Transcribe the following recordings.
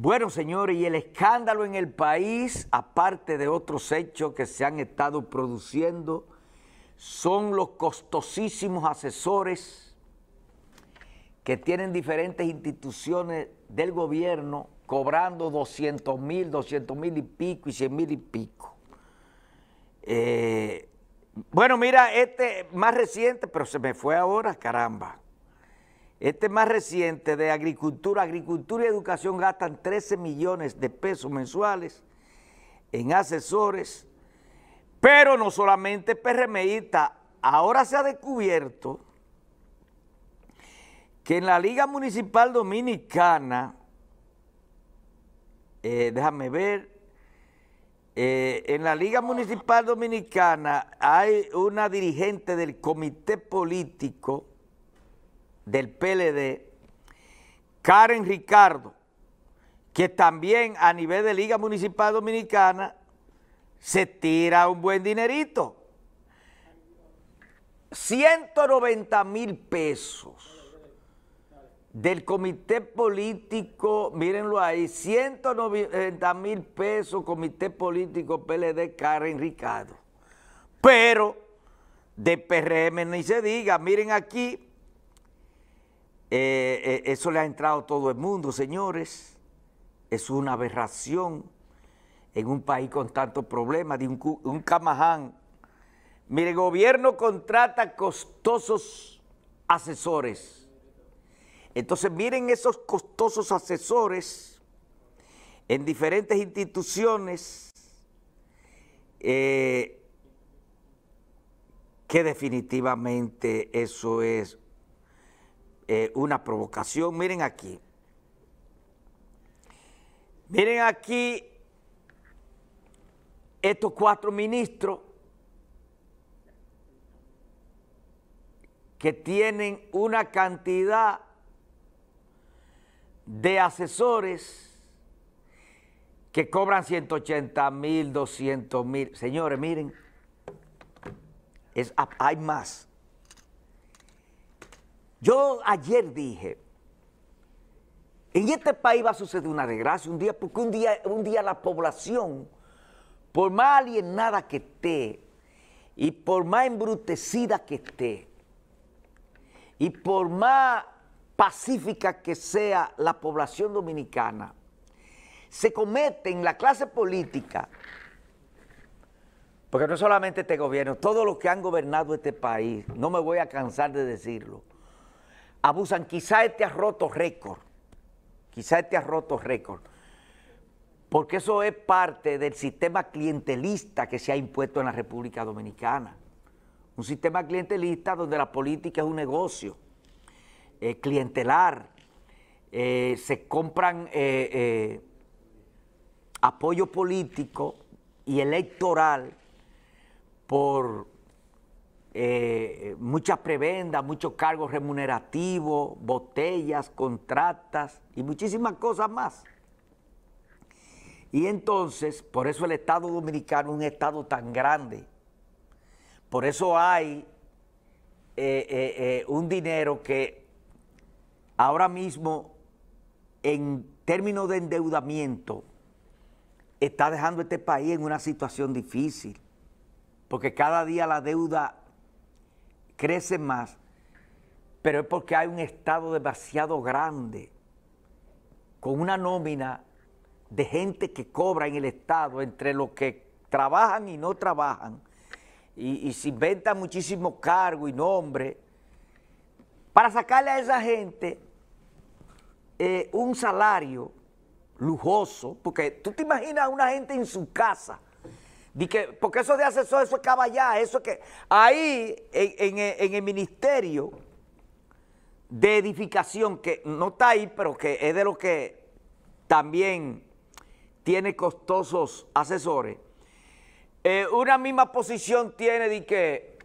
Bueno, señores, y el escándalo en el país, aparte de otros hechos que se han estado produciendo, son los costosísimos asesores que tienen diferentes instituciones del gobierno cobrando 200 mil, 200 mil y pico y 100 mil y pico. Eh, bueno, mira, este más reciente, pero se me fue ahora, caramba. Este más reciente de agricultura, agricultura y educación gastan 13 millones de pesos mensuales en asesores, pero no solamente PRMista, ahora se ha descubierto que en la Liga Municipal Dominicana, eh, déjame ver, eh, en la Liga Municipal Dominicana hay una dirigente del comité político del PLD, Karen Ricardo, que también a nivel de Liga Municipal Dominicana se tira un buen dinerito. 190 mil pesos del comité político, mírenlo ahí, 190 mil pesos, comité político PLD Karen Ricardo. Pero de PRM ni se diga, miren aquí, eh, eh, eso le ha entrado a todo el mundo, señores. Es una aberración en un país con tantos problemas, de un, un camaján. Mire, el gobierno contrata costosos asesores. Entonces, miren esos costosos asesores en diferentes instituciones eh, que definitivamente eso es eh, una provocación. Miren aquí. Miren aquí estos cuatro ministros que tienen una cantidad de asesores que cobran 180 mil, 200 mil. Señores, miren, es, hay más. Yo ayer dije, en este país va a suceder una desgracia un día, porque un día, un día la población, por más alienada que esté, y por más embrutecida que esté, y por más pacífica que sea la población dominicana, se comete en la clase política, porque no solamente este gobierno, todos los que han gobernado este país, no me voy a cansar de decirlo, abusan. Quizá este ha roto récord, quizá este ha roto récord, porque eso es parte del sistema clientelista que se ha impuesto en la República Dominicana. Un sistema clientelista donde la política es un negocio eh, clientelar, eh, se compran eh, apoyo político y electoral por eh, muchas prebendas, muchos cargos remunerativos, botellas, contratas y muchísimas cosas más. Y entonces, por eso el Estado Dominicano es un Estado tan grande. Por eso hay eh, eh, un dinero que ahora mismo, en términos de endeudamiento, está dejando este país en una situación difícil. Porque cada día la deuda crece más, pero es porque hay un Estado demasiado grande, con una nómina de gente que cobra en el Estado, entre los que trabajan y no trabajan, y, se inventan muchísimo cargo y nombre, para sacarle a esa gente eh, un salario lujoso, porque tú te imaginas a una gente en su casa, que, porque eso de asesor, eso es caballá, eso es que... Ahí, en, el ministerio de edificación, que no está ahí, pero que es de lo que también tiene costosos asesores, eh, una misma posición tiene de que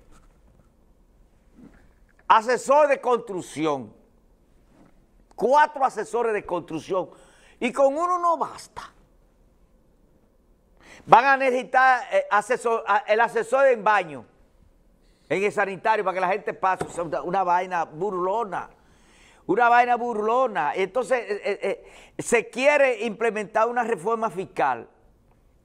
asesor de construcción, cuatro asesores de construcción, y con uno no basta. Van a necesitar eh, el asesor en baño, en el sanitario, para que la gente pase. una vaina burlona una vaina burlona. Entonces, eh, eh, se quiere implementar una reforma fiscal,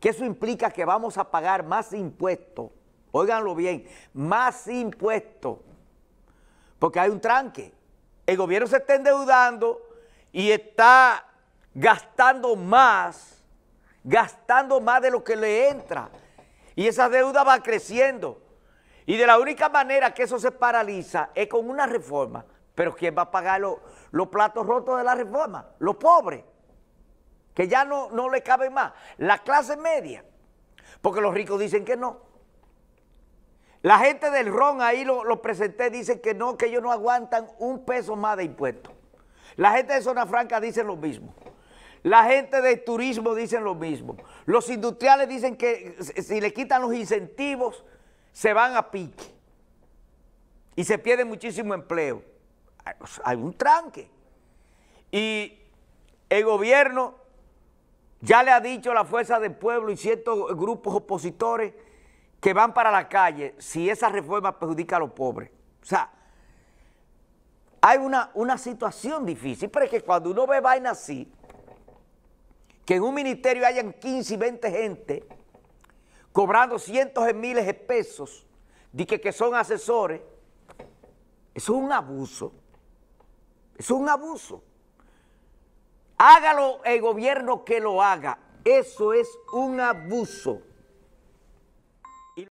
que eso implica que vamos a pagar más impuestos. Óiganlo bien, más impuestos, porque hay un tranque. El gobierno se está endeudando y está gastando más gastando más de lo que le entra. Y esa deuda va creciendo. Y de la única manera que eso se paraliza es con una reforma. Pero ¿quién va a pagar los platos rotos de la reforma? Los pobres, que ya no, no le caben más. La clase media, porque los ricos dicen que no. La gente del RON, ahí lo, lo presenté, dicen que no, que ellos no aguantan un peso más de impuestos. La gente de Zona Franca dice lo mismo. La gente del turismo dice lo mismo. Los industriales dicen que si le quitan los incentivos, se van a pique. Y se pierde muchísimo empleo. Hay un tranque. Y el gobierno ya le ha dicho a la fuerza del pueblo y ciertos grupos opositores que van para la calle si esa reforma perjudica a los pobres. O sea, hay una, una situación difícil, pero es que cuando uno ve vaina así, que en un ministerio hayan 15 y 20 gente cobrando cientos de miles de pesos, de que, que son asesores, es un abuso. es un abuso. Hágalo el gobierno que lo haga. Eso es un abuso.